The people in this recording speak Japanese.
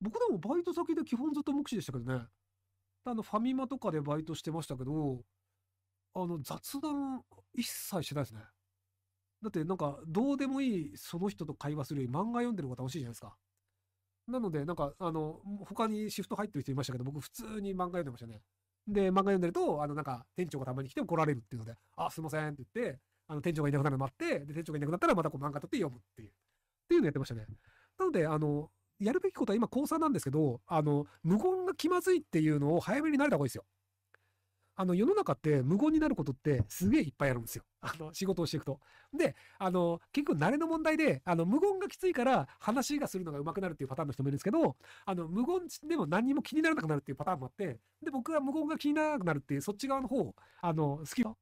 僕でもバイト先で基本ずっと目視でしたけどね。あの、ファミマとかでバイトしてましたけど、あの、雑談一切してないですね。だってなんか、どうでもいいその人と会話するより漫画読んでる方が楽しいじゃないですか。なので、なんか、あの、他にシフト入ってる人いましたけど、僕普通に漫画読んでましたね。で、漫画読んでると、あの、なんか、店長がたまに来て怒られるっていうので、あ、すいませんって言って、あの、店長がいなくなるの待って、で、店長がいなくなったらまたこう漫画撮って読むっていう。っていうのやってましたね。なので、あの、やるべきことは今、高3なんですけど、あの、無言が気まずいっていうのを早めに慣れた方がいいですよ。あの、世の中って無言になることってすげえいっぱいあるんですよ。あの、仕事をしていくと。で、あの、結構慣れの問題で、あの、無言がきついから話がするのが上手くなるっていうパターンの人もいるんですけど、あの、無言でも何にも気にならなくなるっていうパターンもあって、で、僕は無言が気にならなくなるっていう、そっち側の方、あの、好きよ。